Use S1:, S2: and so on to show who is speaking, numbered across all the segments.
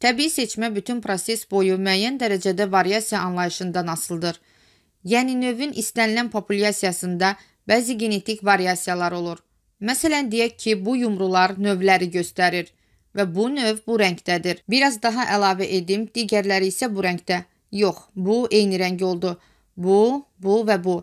S1: Təbii seçmə bütün proses boyu müəyyən dərəcədə variasiya anlayışından asılıdır. Yəni növün istənilən populyasiyasında bəzi genetik variasiyalar olur. Məsələn deyək ki, bu yumrular növləri göstərir və bu növ bu rəngdədir. Biraz daha əlavə edim, digərləri isə bu rəngdə. Yox, bu eyni rəng oldu. Bu, bu və bu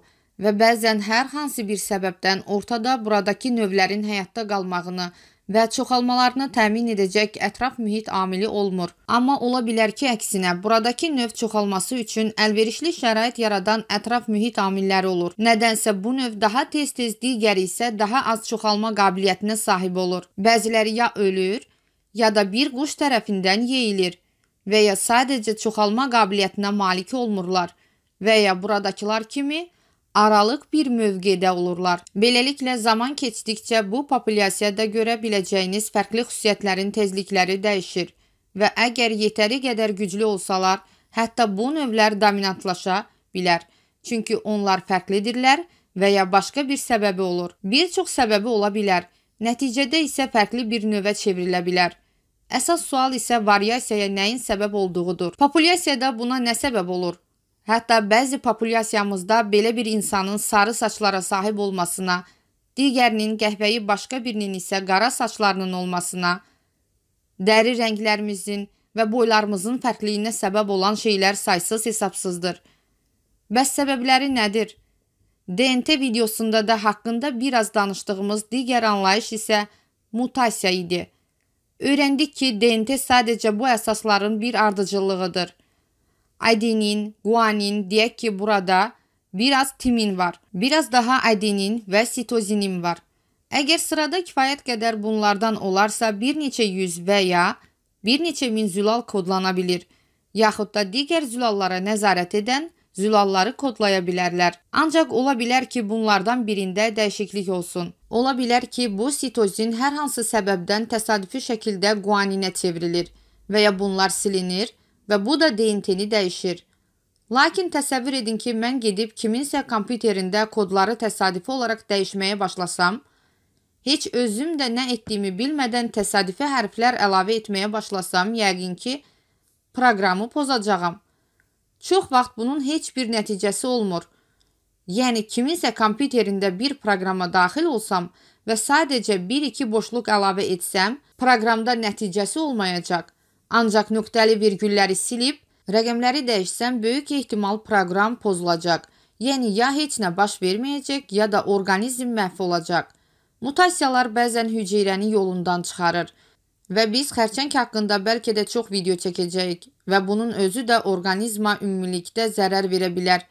S1: və bəzən hər hansı bir səbəbdən ortada buradakı növlərin həyatda qalmağını və çoxalmalarını təmin edəcək ətraf mühit amili olmur. Amma ola bilər ki, əksinə, buradakı növ çoxalması üçün əlverişli şərait yaradan ətraf mühit amilləri olur. Nədənsə bu növ daha tez-tez, digəri isə daha az çoxalma qabiliyyətinə sahib olur. Bəziləri ya ölür, ya da bir quş tərəfindən yeyilir və ya sadəcə çoxalma qabiliyyətinə malik olmurlar və ya buradakılar kimi aralıq bir mövqedə olurlar. Beləliklə zaman keçdikcə bu populyasiyada görə biləcəyiniz fərqli xüsusiyyətlərin tezlikləri dəyişir və əgər yetəri qədər güclü olsalar, hətta bu növlər dominantlaşa bilər. Çünki onlar fərqlidirlər və ya başqa bir səbəbi olur. Bir çox səbəbi ola bilər. Nəticədə isə fərqli bir növə çevrilə bilər. Əsas sual isə variasiyaya nəyin səbəb olduğudur. Populyasiyada buna nə səbəb olur? Hətta bəzi populyasiyamızda belə bir insanın sarı saçlara sahib olmasına, digərinin qəhvəyi başqa birinin isə qara saçlarının olmasına, dəri rənglərimizin və boylarımızın fərqliyinə səbəb olan şeylər saysız-hesabsızdır. Bəs səbəbləri nədir? DNT videosunda da haqqında biraz danışdığımız digər anlayış isə mutasiya idi. Öyrəndik ki, DNT sadəcə bu əsasların bir ardıcıllığıdır – adenin, guanin diyek ki burada biraz timin var. Biraz daha adenin və sitozinin var. Əgər sırada kifayət qədər bunlardan olarsa bir neçə yüz və ya bir neçə min zülal kodlana bilir. Yaxud da digər zülallara nəzarət edən zülalları kodlaya bilərlər. Ancaq ola bilər ki, bunlardan birində dəyişiklik olsun. Ola bilər ki, bu sitozin hər hansı səbəbdən təsadüfi şəkildə guaninə çevrilir və ya bunlar silinir və bu da DNT-ni dəyişir. Lakin təsəvvür edin ki, mən gedib kiminsə kompüterində kodları təsadüfi olaraq dəyişməyə başlasam, heç özüm də nə etdiyimi bilmədən təsadüfi hərflər əlavə etməyə başlasam, yəqin ki, proqramı pozacağam. Çox vaxt bunun heç bir nəticəsi olmur. Yəni, kiminsə kompüterində bir proqrama daxil olsam və sadəcə 1-2 boşluq əlavə etsəm, proqramda nəticəsi olmayacaq. Ancaq nöqtəli virgülləri silib, rəqəmləri dəyişsən böyük ehtimal proqram pozulacaq. Yəni ya heç nə baş verməyəcək, ya da orqanizm məhv olacaq. Mutasiyalar bəzən hüceyrəni yolundan çıxarır və biz xərçəng haqqında bəlkə də çox video çəkəcəyik və bunun özü də orqanizma ümumilikdə zərər verə bilər.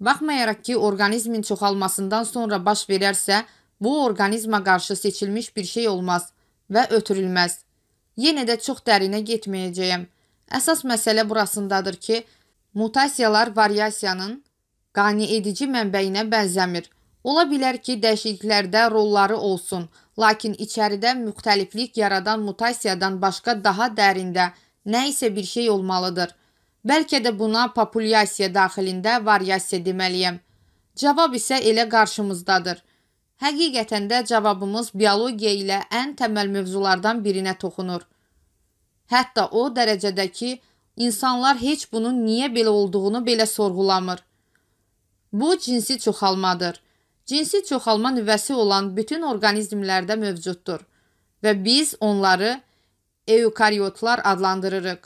S1: Baxmayaraq ki, orqanizmin çoxalmasından sonra baş verərsə, bu orqanizma qarşı seçilmiş bir şey olmaz və ötürülməz yenə də çox dərinə getməyəcəyəm. Əsas məsələ burasındadır ki, mutasiyalar variasiyanın qane edici mənbəyinə bənzəmir. Ola bilər ki, dəyişikliklərdə rolları olsun, lakin içəridə müxtəliflik yaradan mutasiyadan başqa daha dərində nə isə bir şey olmalıdır. Bəlkə də buna populyasiya daxilində variasiya deməliyəm. Cavab isə elə qarşımızdadır. Həqiqətən də cavabımız biologiya ilə ən təməl mövzulardan birinə toxunur. Hətta o dərəcədə ki, insanlar heç bunun niyə belə olduğunu belə sorğulamır. Bu cinsi çoxalmadır. Cinsi çoxalma nüvəsi olan bütün orqanizmlərdə mövcuddur və biz onları eukaryotlar adlandırırıq.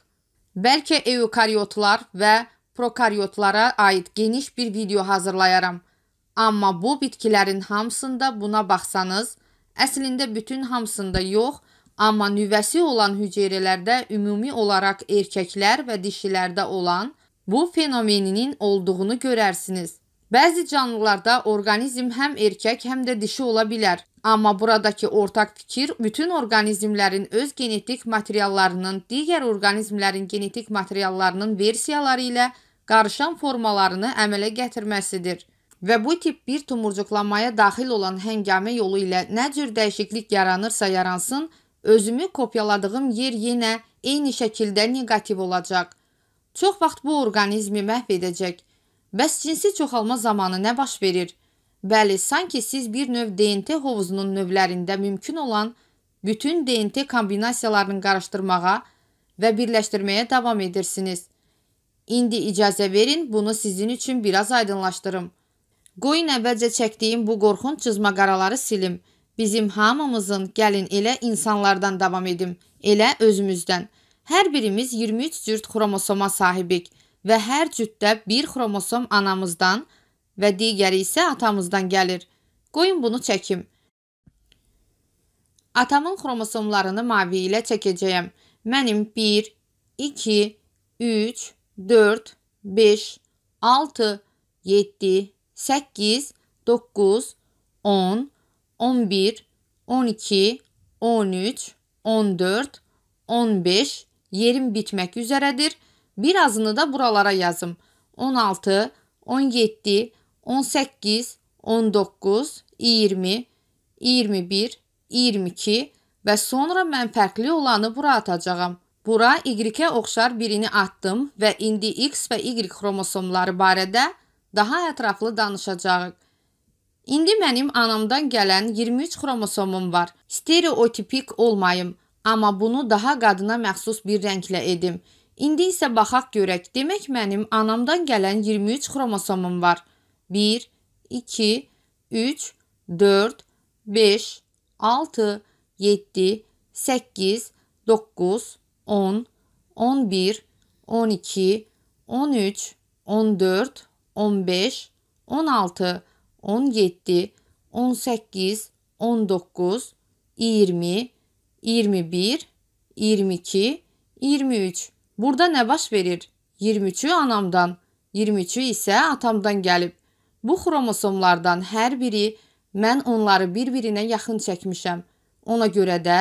S1: Bəlkə eukaryotlar və prokaryotlara aid geniş bir video hazırlayaram. Amma bu bitkilərin hamısında buna baxsanız, əslində bütün hamısında yox, amma nüvəsi olan hüceyrələrdə ümumi olaraq erkəklər və dişilərdə olan bu fenomeninin olduğunu görərsiniz. Bəzi canlılarda orqanizm həm erkək, həm də dişi ola bilər. Amma buradakı ortaq fikir bütün orqanizmlərin öz genetik materiallarının digər orqanizmlərin genetik materiallarının versiyaları ilə qarışan formalarını əmələ gətirməsidir və bu tip bir tumurcuqlanmaya daxil olan həngamə yolu ilə nə cür dəyişiklik yaranırsa yaransın, özümü kopyaladığım yer yenə eyni şəkildə neqativ olacaq. Çox vaxt bu orqanizmi məhv edəcək. Bəs cinsi çoxalma zamanı nə baş verir? Bəli, sanki siz bir növ DNT hovuzunun növlərində mümkün olan bütün DNT kombinasiyalarını qarışdırmağa və birləşdirməyə davam edirsiniz. İndi icazə verin, bunu sizin üçün biraz aydınlaşdırım. Qoyun əvvəlcə çəkdiyim bu qorxunç cızmaqaraları silim. Bizim hamımızın gəlin elə insanlardan davam edim, elə özümüzdən. Hər birimiz 23 cürt xromosoma sahibik və hər cütdə bir xromosom anamızdan və digəri isə atamızdan gəlir. Qoyun bunu çəkim. Atamın xromosomlarını mavi ilə çəkəcəyəm. Mənim 1, 2, 3, 4, 5, 6, 7, 8, 9, 10, 11, 12, 13, 14, 15 yerim bitmək üzrədir. Bir azını da buralara yazım. 16, 17, 18, 19, 20, 21, 22 və sonra mən fərqli olanı bura atacağam. Bura Y-ə oxşar birini atdım və indi X və Y xromosomları barədə Daha ətraflı danışacağıq. İndi mənim anamdan gələn 23 xromosomum var. Stereotipik olmayım, amma bunu daha qadına məxsus bir rənglə edim. İndi isə baxaq görək. Demək mənim anamdan gələn 23 xromosomum var. 1 2 3 4 5 6 7 8 9 10 11 12 13 14 15, 16, 17, 18, 19, 20, 21, 22, 23. Burada nə baş verir? 23-ü anamdan, 23-ü isə atamdan gəlib. Bu xromosomlardan hər biri mən onları bir-birinə yaxın çəkmişəm. Ona görə də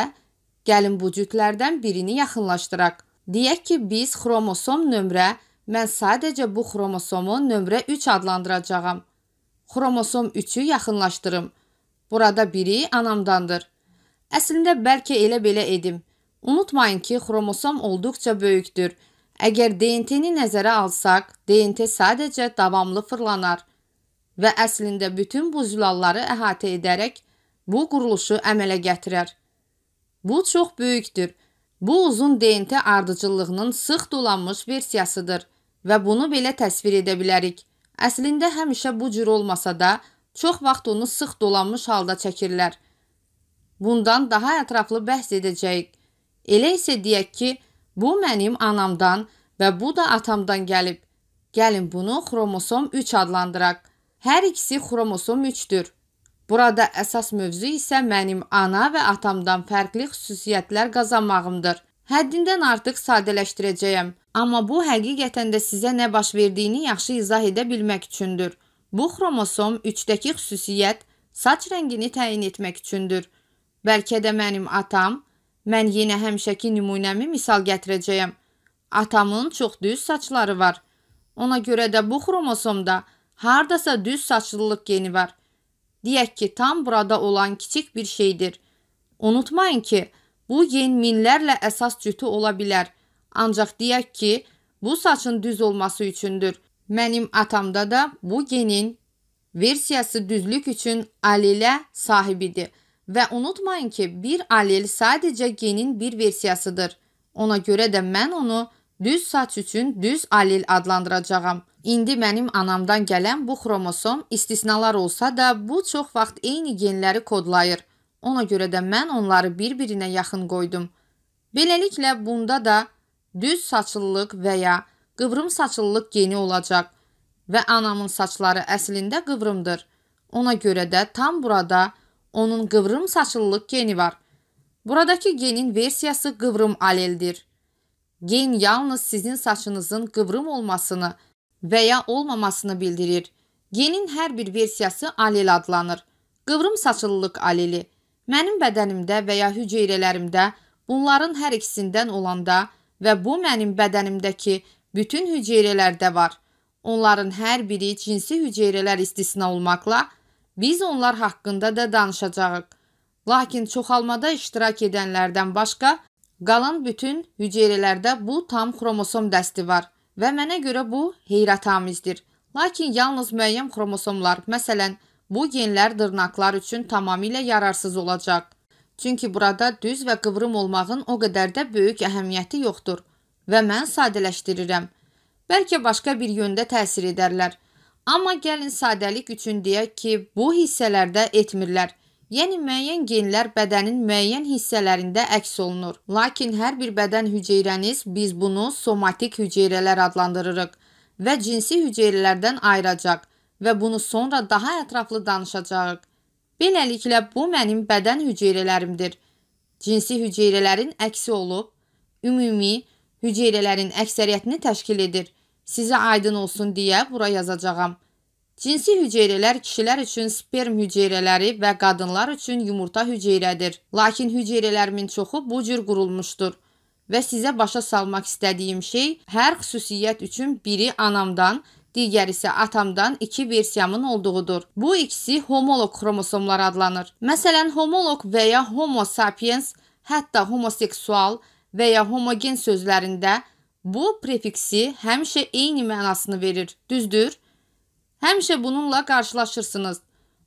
S1: gəlin bu cütlərdən birini yaxınlaşdıraq. Deyək ki, biz xromosom nömrə 1 Mən sadəcə bu xromosomu nömrə 3 adlandıracağam. Xromosom 3-ü yaxınlaşdırım. Burada biri anamdandır. Əslində bəlkə elə belə edim. Unutmayın ki, xromosom olduqca böyükdür. Əgər DNT-ni nəzərə alsaq, DNT sadəcə davamlı fırlanar və əslində bütün bu zülalları əhatə edərək bu quruluşu əmələ gətirər. Bu çox böyükdür. Bu uzun DNT ardıcıllığının sıx dolanmış versiyasıdır. Və bunu belə təsvir edə bilərik. Əslində həmişə bu cür olmasa da, çox vaxt onu sıx dolanmış halda çəkirlər. Bundan daha ətraflı bəhs edəcəyik. Elə isə deyək ki, bu mənim anamdan və bu da atamdan gəlib. Gəlin bunu xromosom 3 adlandıraq. Hər ikisi xromosom 3-dür. Burada əsas mövzu isə mənim ana və atamdan fərqli xüsusiyyətlər qazanmağımdır. Həddindən artıq sadələşdirəcəyəm. Amma bu həqiqətən də sizə nə baş verdiyini yaxşı izah edə bilmək üçündür. Bu xromosom 3-dəki xüsusiyyət saç rəngini təyin etmək üçündür. Bəlkə də mənim atam, mən yenə həmişəki nümunəmi misal gətirəcəyəm. Atamın çox düz saçları var. Ona görə də bu xromosomda hardasa düz saçlılıq geni var. Deyək ki, tam burada olan kiçik bir şeydir. Unutmayın ki, bu gen minlərlə əsas cütü ola bilər. Ancaq deyək ki, bu saçın düz olması üçündür. Mənim atamda da bu genin versiyası düzlük üçün allelə sahibidir və unutmayın ki, bir allel sadəcə genin bir versiyasıdır. Ona görə də mən onu düz saç üçün düz allel adlandıracağam. İndi mənim anamdan gələn bu xromosom istisnalar olsa da, bu çox vaxt eyni genləri kodlayır. Ona görə də mən onları bir-birinə yaxın qoydum. Beləliklə bunda da Düz saçlılıq və ya qıvrım saçlılıq geni olacaq və anamın saçları əslində qıvrımdır. Ona görə də tam burada onun qıvrım saçlılıq geni var. Buradakı genin versiyası qıvrım aleldir. Gen yalnız sizin saçınızın qıvrım olmasını və ya olmamasını bildirir. Genin hər bir versiyası alel adlanır. Qıvrım saçlılıq aleli. Mənim bədənimdə və ya hüceyrələrimdə bunların hər ikisindən olanda və bu mənim bədənimdəki bütün hüceyrələrdə var. Onların hər biri cinsi hüceyrələr istisna olmaqla biz onlar haqqında da danışacağıq. Lakin çoxalmada iştirak edənlərdən başqa qalan bütün hüceyrələrdə bu tam xromosom dəsti var və mənə görə bu heyrətamizdir. Lakin yalnız müəyyən xromosomlar, məsələn, bu genlər dırnaqlar üçün tamamilə yararsız olacaq. Çünki burada düz və qıvrım olmağın o qədər də böyük əhəmiyyəti yoxdur və mən sadələşdirirəm. Bəlkə başqa bir yöndə təsir edərlər. Amma gəlin sadəlik üçün deyək ki, bu hissələrdə etmirlər. Yəni müəyyən genlər bədənin müəyyən hissələrində əks olunur. Lakin hər bir bədən hüceyrəniz biz bunu somatik hüceyrələr adlandırırıq və cinsi hüceyrələrdən ayıracaq və bunu sonra daha ətraflı danışacağıq. Beləliklə bu mənim bədən hüceyrələrimdir. Cinsi hüceyrələrin əksi olub, ümumi hüceyrələrin əksəriyyətini təşkil edir. Sizə aydın olsun deyə bura yazacağam. Cinsi hüceyrələr kişilər üçün sperm hüceyrələri və qadınlar üçün yumurta hüceyrədir. Lakin hüceyrələrimin çoxu bu cür qurulmuşdur. Və sizə başa salmaq istədiyim şey hər xüsusiyyət üçün biri anamdan, digər isə atamdan iki versiyamın olduğudur. Bu ikisi homoloq xromosomlar adlanır. Məsələn, homoloq və ya homo sapiens, hətta homoseksual və ya homogen sözlərində bu prefiksi həmişə eyni mənasını verir. Düzdür? Həmişə bununla qarşılaşırsınız.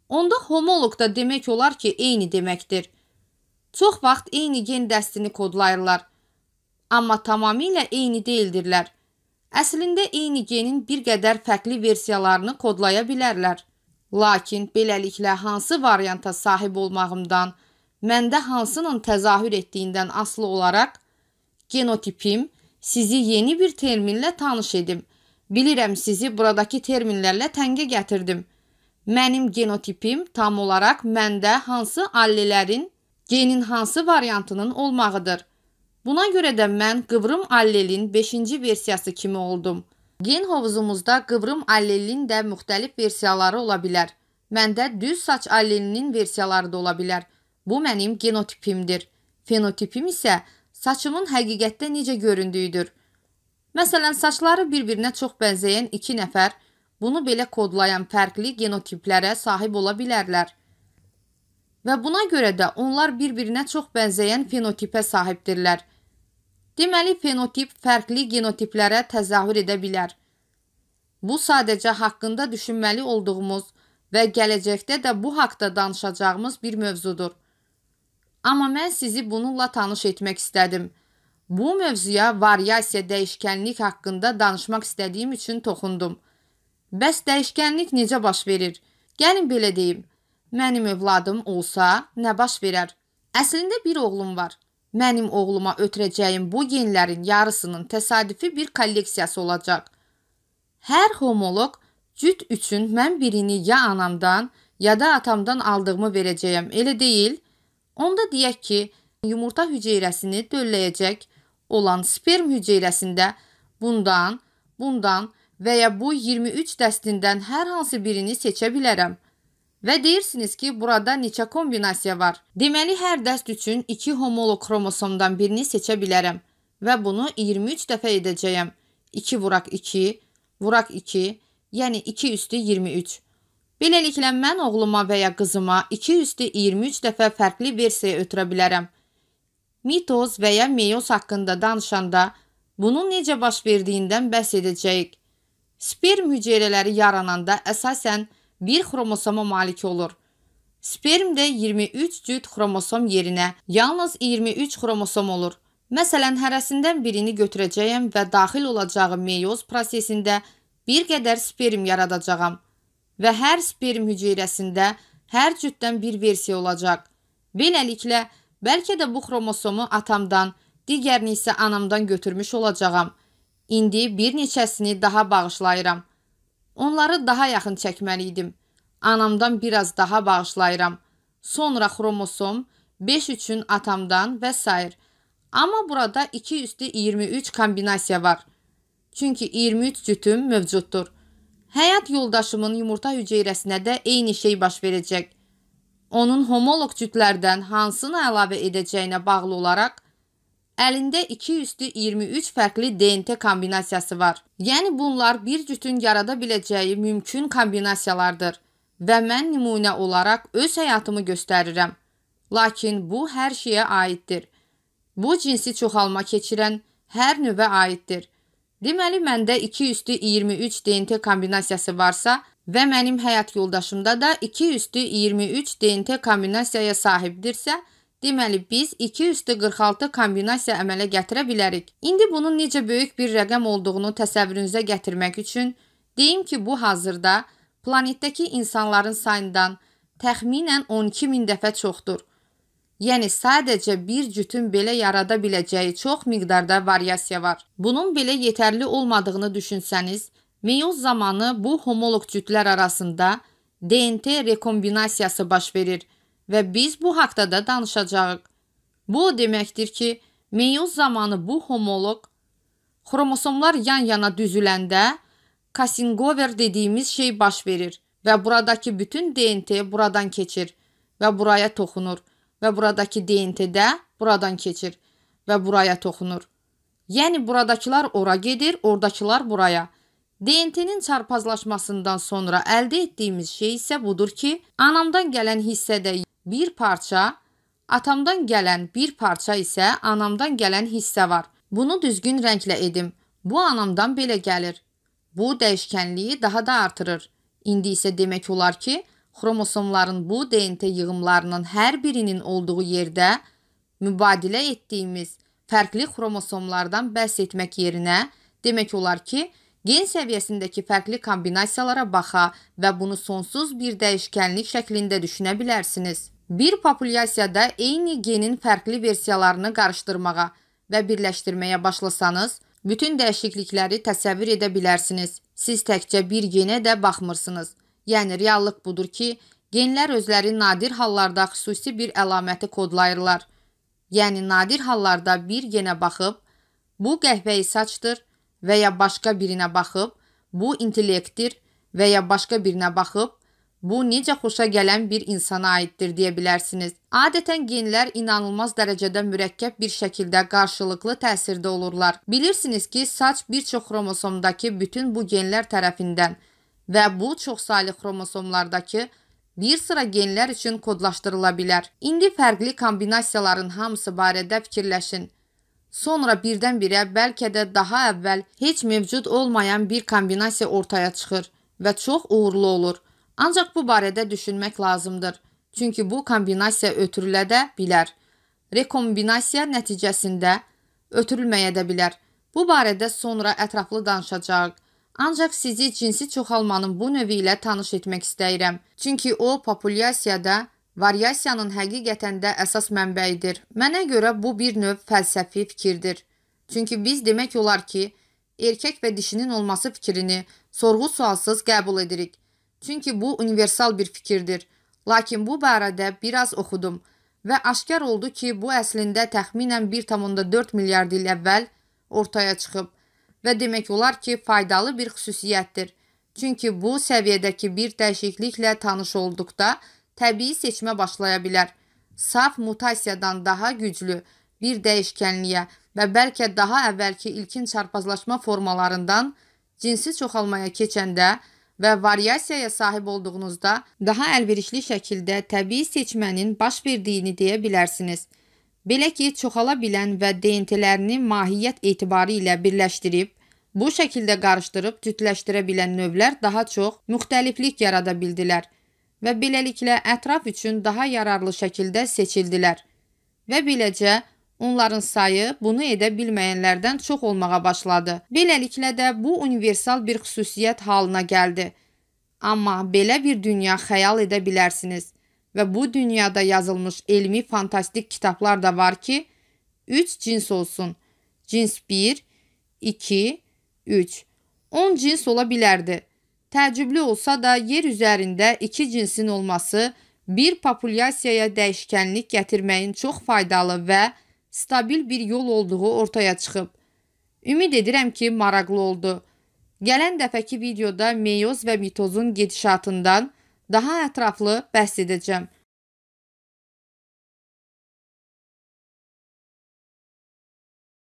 S1: Onda homoloq da demək olar ki, eyni deməkdir. Çox vaxt eyni gen dəstini kodlayırlar. Amma tamamilə eyni deyildirlər. Əslində eyni genin bir qədər fərqli versiyalarını kodlaya bilərlər. Lakin beləliklə hansı varianta sahib olmağımdan, məndə hansının təzahür etdiyindən asılı olaraq genotipim sizi yeni bir terminlə tanış edim. Bilirəm sizi buradakı terminlərlə təngə gətirdim. Mənim genotipim tam olaraq məndə hansı allelerin, genin hansı variantının olmağıdır. Buna görə də mən qıvrım allelin 5-ci versiyası kimi oldum. Gen hovuzumuzda qıvrım allelin də müxtəlif versiyaları ola bilər. Məndə düz saç allelinin versiyaları da ola bilər. Bu mənim genotipimdir. Fenotipim isə saçımın həqiqətdə necə göründüyüdür. Məsələn, saçları bir-birinə çox bənzəyən iki nəfər bunu belə kodlayan fərqli genotiplərə sahib ola bilərlər. Və buna görə də onlar bir-birinə çox bənzəyən fenotipə sahibdirlər. Deməli, fenotip fərqli genotiplərə təzahür edə bilər. Bu sadəcə haqqında düşünməli olduğumuz və gələcəkdə də bu haqda danışacağımız bir mövzudur. Amma mən sizi bununla tanış etmək istədim. Bu mövzuya variasiya dəyişkənlik haqqında danışmaq istədiyim üçün toxundum. Bəs dəyişkənlik necə baş verir? Gəlin belə deyim. Mənim övladım olsa nə baş verər? Əslində bir oğlum var. Mənim oğluma ötürəcəyim bu genlərin yarısının təsadüfi bir kolleksiyası olacaq. Hər homoloq cüt üçün mən birini ya anamdan, ya da atamdan aldığımı verəcəyəm, elə deyil? Onda deyək ki, yumurta hüceyrəsini dölləyəcək olan sperm hüceyrəsində bundan, bundan və ya bu 23 dəstindən hər hansı birini seçə bilərəm. Və deyirsiniz ki, burada neçə kombinasiya var. Deməli, hər dəst üçün 2 homoloq xromosomdan birini seçə bilərəm və bunu 23 dəfə edəcəyəm. 2 vuraq 2, vuraq 2, yəni 2 üstü 23. Beləliklə, mən oğluma və ya qızıma 2 üstü 23 dəfə fərqli versiya ötürə bilərəm. Mitoz və ya meyoz haqqında danışanda bunun necə baş verdiyindən bəhs edəcəyik. Sperm hüceyrələri yarananda əsasən bir xromosoma malik olur. Spermdə 23 cüt xromosom yerinə yalnız 23 xromosom olur. Məsələn, hərəsindən birini götürəcəyəm və daxil olacağım meyoz prosesində bir qədər sperm yaradacağam və hər sperm hüceyrəsində hər cütdən bir versiya olacaq. Beləliklə, bəlkə də bu xromosomu atamdan, digərini isə anamdan götürmüş olacağam. İndi bir neçəsini daha bağışlayıram. Onları daha yaxın çəkməli idim. Anamdan biraz daha bağışlayıram. Sonra xromosom 5 üçün atamdan və s. Amma burada 2 üstü 23 kombinasiya var. Çünki 23 cütüm mövcuddur. Həyat yoldaşımın yumurta hüceyrəsinə də eyni şey baş verəcək. Onun homoloq cütlərdən hansını əlavə edəcəyinə bağlı olaraq əlində 2 üstü 23 fərqli DNT kombinasiyası var. Yəni bunlar bir cütün yarada biləcəyi mümkün kombinasiyalardır və mən nümunə olaraq öz həyatımı göstərirəm. Lakin bu hər şeyə aiddir. Bu cinsi çoxalma keçirən hər növə aiddir. Deməli məndə 2 üstü 23 DNT kombinasiyası varsa və mənim həyat yoldaşımda da 2 üstü 23 DNT kombinasiyaya sahibdirsə, Deməli biz 2 üstü 46 kombinasiya əmələ gətirə bilərik. İndi bunun necə böyük bir rəqəm olduğunu təsəvvürünüzə gətirmək üçün deyim ki, bu hazırda planetdəki insanların sayından təxminən 12 min dəfə çoxdur. Yəni sadəcə bir cütün belə yarada biləcəyi çox miqdarda variasiya var. Bunun belə yetərli olmadığını düşünsəniz, meioz zamanı bu homoloq cütlər arasında DNT rekombinasiyası baş verir və biz bu haqqda da danışacağıq. Bu o deməkdir ki, meioz zamanı bu homoloq xromosomlar yan-yana düzüləndə Kassingover dediyimiz şey baş verir və buradakı bütün DNT buradan keçir və buraya toxunur və buradakı DNT də buradan keçir və buraya toxunur. Yəni buradakılar ora gedir, oradakılar buraya. DNT-nin çarpazlaşmasından sonra əldə etdiyimiz şey isə budur ki, anamdan gələn hissədə Bir parça atamdan gələn, bir parça isə anamdan gələn hissə var. Bunu düzgün rənglə edim. Bu anamdan belə gəlir. Bu dəyişkənliyi daha da artırır. İndi isə demək olar ki, xromosomların bu DNT yığımlarının hər birinin olduğu yerdə mübadilə etdiyimiz fərqli xromosomlardan bəhs etmək yerinə demək olar ki, gen səviyyəsindəki fərqli kombinasiyalara baxa və bunu sonsuz bir dəyişkənlik şəklində düşünə bilərsiniz. Bir populyasiyada eyni genin fərqli versiyalarını qarışdırmağa və birləşdirməyə başlasanız, bütün dəyişiklikləri təsəvvür edə bilərsiniz. Siz təkcə bir genə də baxmırsınız. Yəni reallıq budur ki, genlər özləri nadir hallarda xüsusi bir əlaməti kodlayırlar. Yəni nadir hallarda bir genə baxıb bu qəhvəyi saçdır və ya başqa birinə baxıb bu intellektdir və ya başqa birinə baxıb Bu necə xoşa gələn bir insana aiddir deyə bilərsiniz. Adətən genlər inanılmaz dərəcədə mürəkkəb bir şəkildə qarşılıqlı təsirdə olurlar. Bilirsiniz ki, saç bir çox xromosomdakı bütün bu genlər tərəfindən və bu çoxsaylı xromosomlardakı bir sıra genlər üçün kodlaşdırıla bilər. İndi fərqli kombinasiyaların hamısı barədə fikirləşin. Sonra birdən-birə bəlkə də daha əvvəl heç mövcud olmayan bir kombinasiya ortaya çıxır və çox uğurlu olur. Ancaq bu barədə düşünmək lazımdır. Çünki bu kombinasiya ötürülə də bilər. Rekombinasiya nəticəsində ötürülməyə də bilər. Bu barədə sonra ətraflı danışacağıq. Ancaq sizi cinsi çoxalmanın bu növü ilə tanış etmək istəyirəm. Çünki o populyasiyada variasiyanın həqiqətən də əsas mənbəyidir. Mənə görə bu bir növ fəlsəfi fikirdir. Çünki biz demək olar ki, erkək və dişinin olması fikrini sorğu-sualsız qəbul edirik. Çünki bu universal bir fikirdir. Lakin bu barədə biraz oxudum və aşkar oldu ki, bu əslində təxminən 1,4 milyard il əvvəl ortaya çıxıb və demək olar ki, faydalı bir xüsusiyyətdir. Çünki bu səviyyədəki bir dəyişikliklə tanış olduqda təbii seçmə başlaya bilər. Saf mutasiyadan daha güclü bir dəyişkənliyə və bəlkə daha əvvəlki ilkin çarpazlaşma formalarından cinsi çoxalmaya keçəndə və variasiyaya sahib olduğunuzda daha əlverişli şəkildə təbii seçmənin baş verdiyini deyə bilərsiniz. Belə ki, çoxala bilən və DNT-lərini mahiyyət etibarı ilə birləşdirib, bu şəkildə qarışdırıb cütləşdirə bilən növlər daha çox müxtəliflik yarada bildilər və beləliklə ətraf üçün daha yararlı şəkildə seçildilər. Və beləcə Onların sayı bunu edə bilməyənlərdən çox olmağa başladı. Beləliklə də bu universal bir xüsusiyyət halına gəldi. Amma belə bir dünya xəyal edə bilərsiniz və bu dünyada yazılmış elmi fantastik kitablar da var ki, 3 cins olsun. Cins 1, 2, 3. 10 cins ola bilərdi. Təəccüblü olsa da yer üzərində 2 cinsin olması bir populyasiyaya dəyişkənlik gətirməyin çox faydalı və stabil bir yol olduğu ortaya çıxıb. Ümid edirəm ki, maraqlı oldu. Gələn dəfəki videoda meyoz və mitozun gedişatından daha ətraflı bəhs edəcəm.